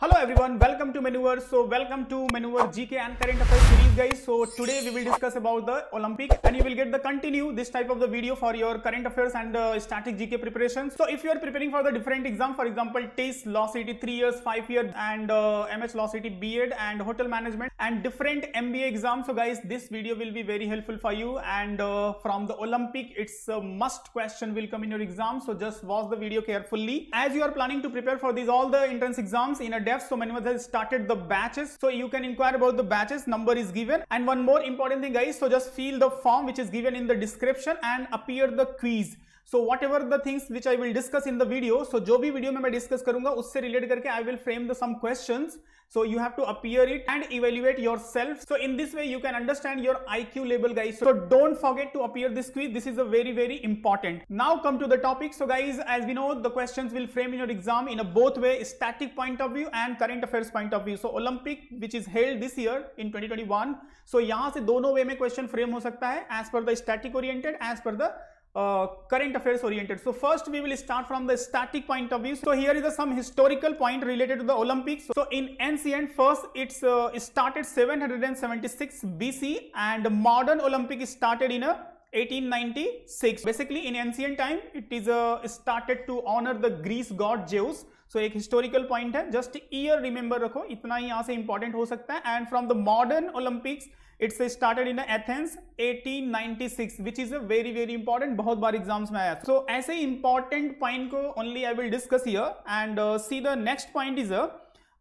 Hello everyone, welcome to Maneuver. So welcome to Maneuver GK and Current Affairs series guys. So today we will discuss about the Olympic and you will get the continue this type of the video for your current affairs and uh, static GK preparation. So if you are preparing for the different exam, for example, TACE, Law City 3 years, 5 years and uh, MH Law City B.Ed and Hotel Management and different MBA exams. So guys, this video will be very helpful for you and uh, from the Olympic, it's a must question will come in your exam. So just watch the video carefully. As you are planning to prepare for these all the entrance exams in a so many has started the batches so you can inquire about the batches number is given and one more important thing guys so just fill the form which is given in the description and appear the quiz so whatever the things which I will discuss in the video so जो भी video में मैं discuss करूंगा उससे relate करके I will frame the some question so you have to appear it and evaluate yourself so in this way you can understand your I Q level guys so don't forget to appear this quiz this is a very very important now come to the topic so guys as we know the question will frame in your exam in a both way static point of view and current affair point of view so Olympic which is held this year in twenty twenty one so यहां से दोनों वे में question frame हो सकता है as per the static oriented as per the uh, current affairs oriented. So first we will start from the static point of view. So here is a, some historical point related to the Olympics. So in ancient first it's uh, it started 776 BC and modern Olympic started in a 1896 basically in ancient time it is uh, started to honor the Greece god zeus so एक historical point है just year remember रखो इतना ही यहाँ से important हो सकता है and from the modern Olympics It started in athens 1896 which is a very very important बहुत बार exams में आया. so ऐसे important point को only i will discuss here and uh, see the next point is a uh,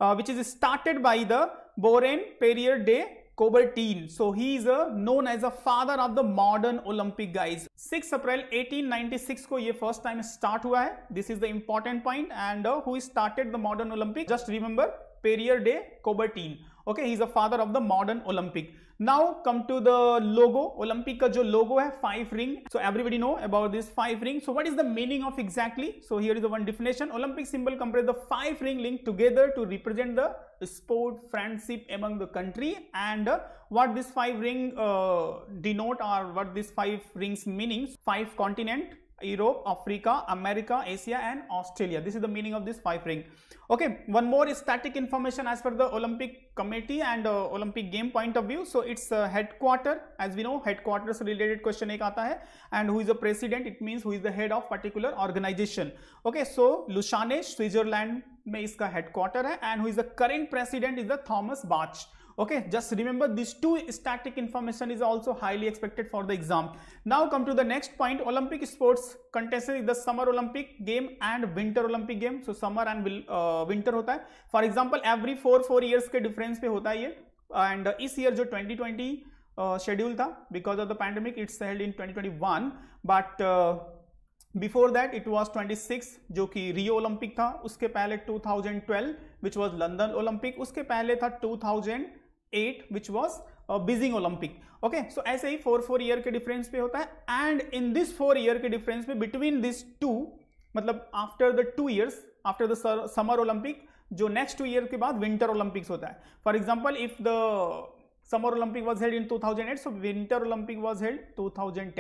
uh, which is started by the boren period de Coubertin. So he is a, uh, known as a father of the modern Olympic guys. 6 April 1896 को ये first time start हुआ है This is the important point and and who started the modern Olympic just remember Pierre de okay he is the father of the modern olympic now come to the logo. Olympic ka jo logo hai five ring. So everybody know about this five ring. So what is the meaning of exactly? So here is the one definition. Olympic symbol comprises the five ring linked together to represent the sport friendship among the country and uh, what this five ring uh, denote or what this five rings meaning five continent Europe, Africa, America, Asia and Australia. This is the meaning of this five ring. Okay, one more is static information as per the Olympic Committee and uh, Olympic game point of view. So it's uh, headquarter as we know headquarters related question ek aata hai and who is the president it means who is the head of particular organization. Okay, so Lusane Switzerland में इसका headquarter and who is the current president is the Thomas Bach. okay just remember these two static information is also highly expected for the exam now come to the next point olympic sports contested is the summer olympic game and winter olympic game so summer and uh, winter hota hai for example every 4 4 years ke difference pe hota hai ye and uh, is year jo 2020 schedule uh, था because of the pandemic it's held in 2021 but before that it was twenty six जो कि Rio Olympic था उसके पहले two thousand twelve which was London Olympic उसके पहले था two thousand eight which was Beijing Olympic okay so ऐसे ही फोर फोर ईयर के डिफरेंस पे होता है and in this four year के डिफरेंस में बिटवीन दिस टू मतलब after the two years after the summer Olympic जो नेक्स्ट टू ईयर के बाद विंटर ओलंपिक्स होता है for example if the summer Olympic was held in two thousand eight so winter Olympic was held two thousand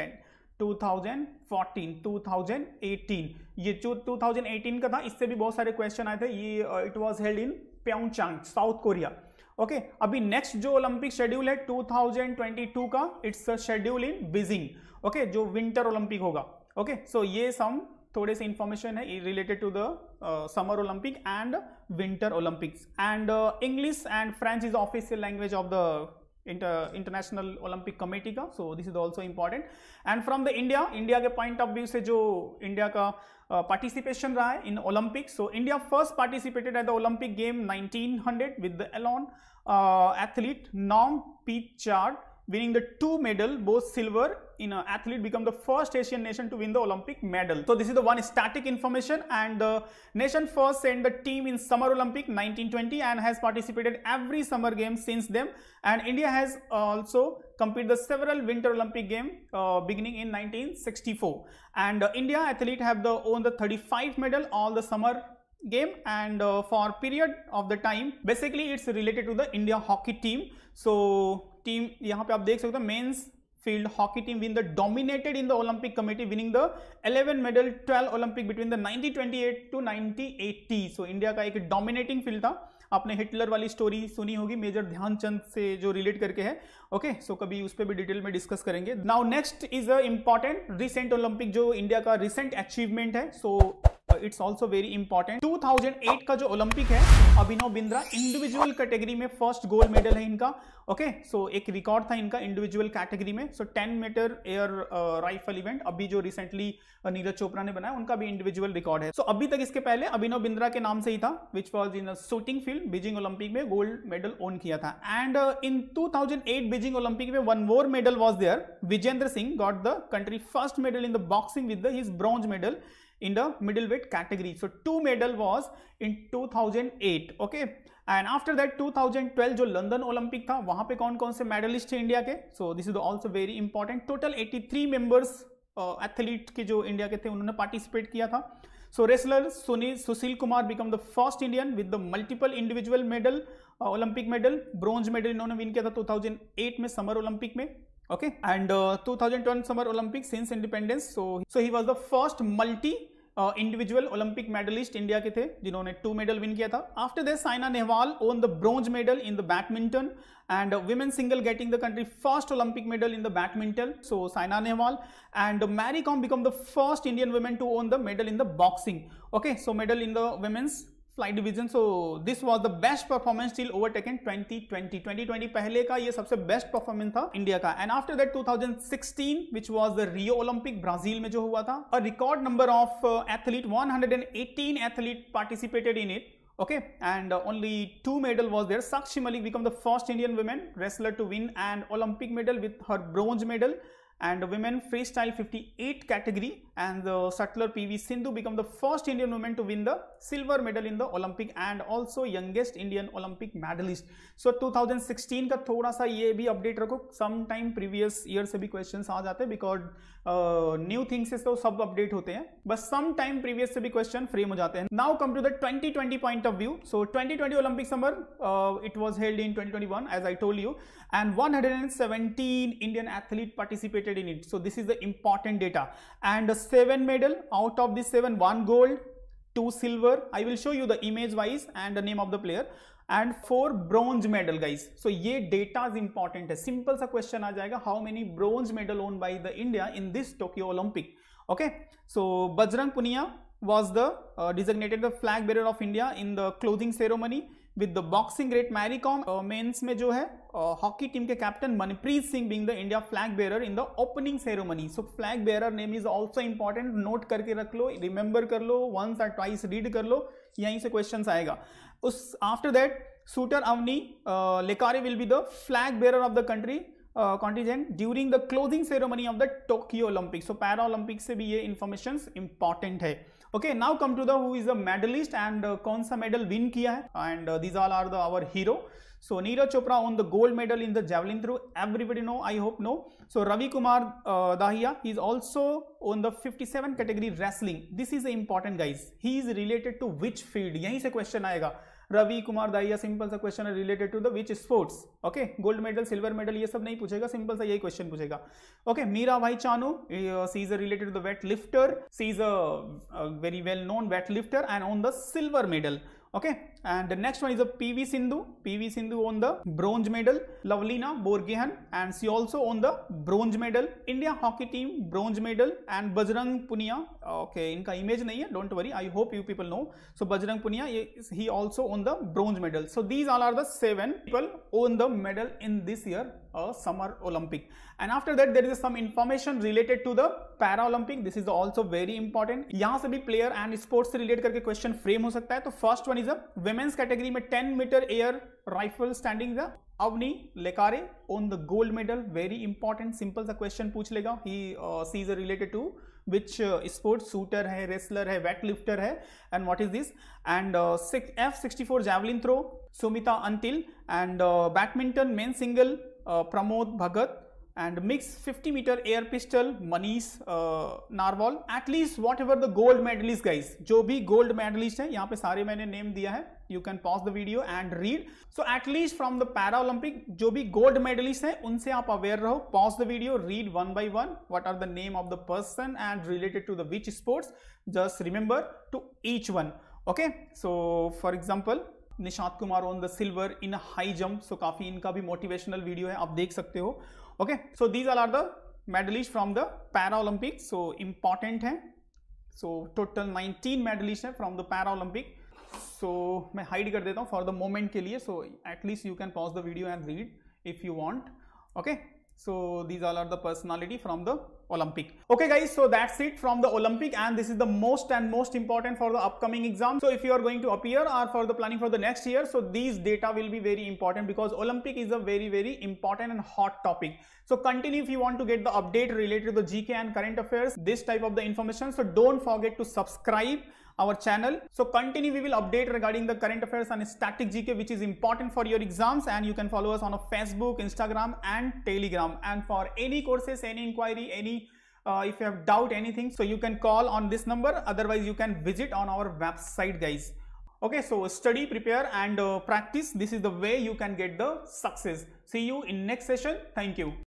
two 2014 2018 ये जो 2018 का था इससे भी बहुत सारे क्वेश्चन आए थे ये it was held in Pyeongchang South Korea okay अभी नेक्स्ट जो ओलंपिक शेड्यूल है 2022 का it's schedule in Beijing okay जो विंटर ओलंपिक होगा ओके okay, सो so ये सम थोड़े से इंफॉर्मेशन है related to the summer Olympic and winter Olympics and English and French is official language of the inter, international olympic committee ka so this is also important and from the india india ke point of view se jo india ka uh, participation raha hai in olympics so india first participated at the olympic game 1900 with the alone uh, athlete norm pichard winning the two medal, both silver in an uh, athlete become the first Asian nation to win the Olympic medal. So this is the one static information and the nation first sent the team in Summer Olympic 1920 and has participated every summer game since then and India has also completed the several winter Olympic game uh, beginning in 1964 and uh, India athlete have the own the 35 medal all the summer game and uh, for period of the time basically it's related to the India hockey team. So team यहां पे आप देख सकते हो men's field hockey team win the dominated in the Olympic committee winning the 11 medal 12 Olympic between the 1928 to 1980 so India का एक dominating field था आपने हिटलर वाली स्टोरी सुनी होगी मेजर ध्यानचंद से जो रिलेट करके है ओके okay, सो so कभी उस पर भी डिटेल में डिस्कस करेंगे now next is a important recent Olympic जो इंडिया का रिसेंट अचीवमेंट है so so, it's also very important 2008 का जो ओलंपिक है अभिनव बिंद्रा इंडिविजुअल कैटेगरी में फर्स्ट गोल्ड मेडल है इनका ओके okay, सो so एक रिकॉर्ड था इनका इंडिविजुअल कैटेगरी में so ten metre air rifle event अभी जो रिसेंटली uh, नीरज चोपड़ा ने बनाया उनका भी इंडिविजुअल रिकॉर्ड है सो so, अभी तक इसके पहले अभिनव बिंद्रा के नाम से ही था which was in shooting field Beijing Olympic में गोल्ड मेडल ओन किया था and in to Beijing Olympic में one more medal was there Vijender Singh got the country first medal in the boxing with his bronze medal in the middleweight category. So two medal was in 2008. Okay. And after that 2012 जो London Olympic था वहां पे कौन कौन से medallist थे India के so this is also very important total 83 members athlete के जो इंडिया के थे उन्होंने पार्टिसिपेट किया था so wrestler Sunil Sushil Kumar become the first Indian with the multiple individual medal Olympic medal bronze medal इन्होंने विन किया था 2008 में समर ओलंपिक में okay and uh, 2012 summer olympics since independence so so he was the first multi uh, individual olympic medalist india ke the jinhone two medal win kiya tha after this saina nehwal won the bronze medal in the badminton and uh, women single getting the country first olympic medal in the badminton so saina nehwal and uh, mary kom become the first indian women to own the medal in the boxing okay so medal in the women's flight division so this was the best performance till overtaken 2020 2020 पहले का ये सबसे best performance था India का and after that 2016 which was the Rio Olympic Brazil में जो हुआ था a record number of athlete 118 athlete participated in it okay and uh, only two medal was there sakshi malik the the first indian women wrestler to win an olympic medal with her bronze medal and women freestyle 58 category and the settler PV Sindhu become the first Indian woman to win the silver medal in the Olympic and also youngest Indian Olympic medalist. So 2016 का थोड़ा सा ये भी update रखो sometime previous year से भी questions आ जाते because uh, new things is तो सब update होते हैं But sometime previous से भी question frame हो जाते हैं. Now come to the 2020 point of view. So 2020 Olympic summer uh, it was held in 2021 as I told you and 117 Indian athlete participated in it. So this is the important data and seven medal out of the seven, one gold, two silver. I will show you the image wise and the name of the player and four bronze medal guys. So ye data is important. Simple sa question aa jayega. How many bronze medal won by the India in this Tokyo Olympic? Okay. So Bajrang Punia was the uh, designated the flag bearer of India in the closing ceremony. With the boxing great Mary Kom men's में जो है hockey uh, team के captain Manpreet Singh being the India flag bearer in the opening ceremony so flag bearer name is also important note करके रख लो remember कर लो once or twice read कर लो यहीं से क्वेश्चन आएगा उस after that shooter Avani Lekhara will be the flag bearer of the country contingent during the closing ceremony of the Tokyo Olympic so para Olympic से भी ये इंफॉर्मेशन इंपॉर्टेंट है okay now come to the who is the medalist and uh, kaun sa medal win kiya hai and uh, these all are the our hero so neeraj chopra won the gold medal in the javelin throw everybody know i hope know so ravi kumar uh, dahiya he is also on the 57 category wrestling this is important guys he is related to which field yahi se question aayega Ravi Kumar Dahiya simple सा question है related to the which sports okay gold medal silver medal ये सब नहीं पूछेगा simple सा यही question पूछेगा okay Mirabai Chanu she is related to the weight lifter she is a very well known weight lifter and won the silver medal Okay, and the next one is a PV Sindhu. PV Sindhu won the bronze medal. Lavlina Borgehan and she also won the bronze medal. India hockey team bronze medal and Bajrang Punia. Okay, inka image nahi hai Don't worry. I hope you people know. So Bajrang Punia, he also won the bronze medal. So these all are the seven people won the medal in this year a uh, summer Olympic. And after that there is some information related to the Paralympic. This is also very important. yahan se bhi player and sports se relate karke question frame ho sakta hai तो first one is is women's category में ten metre air rifle standing Avani Lekhara won the gold medal very important simple सा question पूछ लेगा ही she's related to which sports shooter है wrestler है weight lifter है and what is this and F sixty four javelin throw Sumit Antil and badminton men single Pramod Bhagat and mix 50 meter air pistol manish uh, narwal at least whatever the gold medalist guys jo bhi gold medalist hai yahan pe sare maine name diya hai you can pause the video and read so at least from the paralympic jo bhi gold medalist hai unse aap aware pause the video read one by one what are the name of the person and related to the which sports just remember to each one okay so for example Nishant Kumar won the silver in high jump so काफी इनका भी motivational video है आप देख सकते हो okay so these are are the medallist from the para Olympic so important है so total 19 medallist है from the para Olympic so मैं हाइड कर देता हूँ फॉर द मोमेंट के लिए so at least you can pause the video and read if you want okay so these are are the personality from the Olympic. Okay guys, so that's it from the Olympic and this is the most and most important for the upcoming exam. So if you are going to appear or for the planning for the next year, so these data will be very important because Olympic is a very very important and hot topic. So continue if you want to get the update related to the GK and current affairs, this type of the information. So don't forget to subscribe our channel. So continue, we will update regarding the current affairs and static GK, which is important for your exams. And you can follow us on Facebook, Instagram, and Telegram. And for any courses, any inquiry, any uh, if you have doubt anything, so you can call on this number. Otherwise, you can visit on our website, guys. Okay, so study, prepare, and uh, practice. This is the way you can get the success. See you in next session. Thank you.